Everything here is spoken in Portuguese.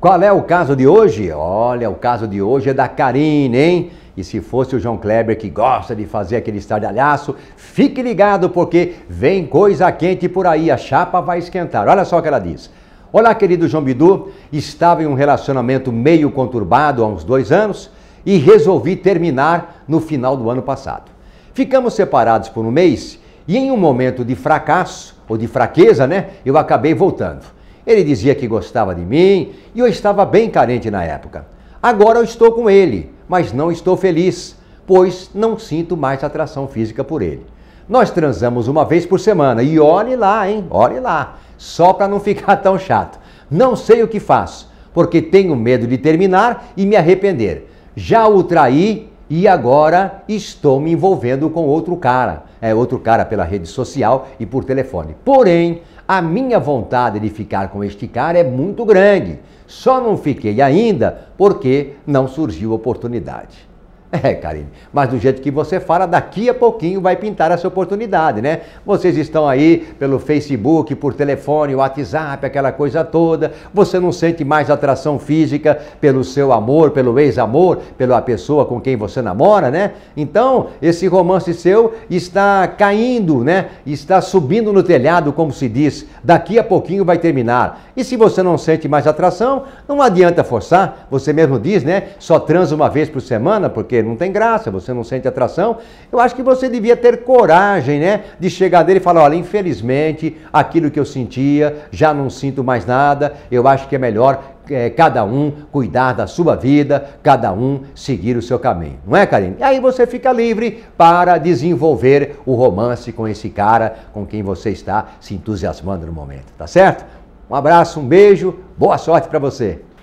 Qual é o caso de hoje? Olha, o caso de hoje é da Karine, hein? E se fosse o João Kleber que gosta de fazer aquele estardalhaço, fique ligado porque vem coisa quente por aí, a chapa vai esquentar. Olha só o que ela diz. Olá, querido João Bidu. Estava em um relacionamento meio conturbado há uns dois anos e resolvi terminar no final do ano passado. Ficamos separados por um mês e em um momento de fracasso, ou de fraqueza, né? Eu acabei voltando. Ele dizia que gostava de mim e eu estava bem carente na época. Agora eu estou com ele, mas não estou feliz, pois não sinto mais atração física por ele. Nós transamos uma vez por semana e olhe lá, hein? Olhe lá, só para não ficar tão chato. Não sei o que faço, porque tenho medo de terminar e me arrepender. Já o traí e agora estou me envolvendo com outro cara, é outro cara pela rede social e por telefone. Porém, a minha vontade de ficar com este cara é muito grande. Só não fiquei ainda porque não surgiu oportunidade. É, Karine, mas do jeito que você fala, daqui a pouquinho vai pintar essa oportunidade, né? Vocês estão aí pelo Facebook, por telefone, WhatsApp, aquela coisa toda. Você não sente mais atração física pelo seu amor, pelo ex-amor, pela pessoa com quem você namora, né? Então, esse romance seu está caindo, né? Está subindo no telhado, como se diz. Daqui a pouquinho vai terminar. E se você não sente mais atração, não adianta forçar. Você mesmo diz, né? Só transa uma vez por semana, porque não tem graça, você não sente atração. Eu acho que você devia ter coragem, né, de chegar dele e falar: olha, infelizmente, aquilo que eu sentia, já não sinto mais nada, eu acho que é melhor eh, cada um cuidar da sua vida, cada um seguir o seu caminho. Não é, Karine? E aí você fica livre para desenvolver o romance com esse cara com quem você está se entusiasmando no momento, tá certo? Um abraço, um beijo, boa sorte para você.